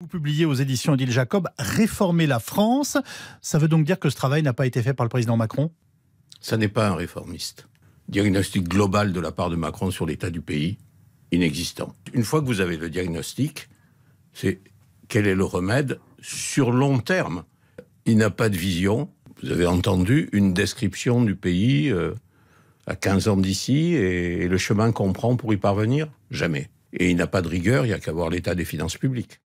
Vous publiez aux éditions d'Île-Jacob Jacob Réformer la France. Ça veut donc dire que ce travail n'a pas été fait par le président Macron Ça n'est pas un réformiste. Diagnostic global de la part de Macron sur l'état du pays, inexistant. Une fois que vous avez le diagnostic, c'est quel est le remède sur long terme Il n'a pas de vision. Vous avez entendu une description du pays euh, à 15 ans d'ici et, et le chemin qu'on prend pour y parvenir Jamais. Et il n'a pas de rigueur, il n'y a qu'à voir l'état des finances publiques.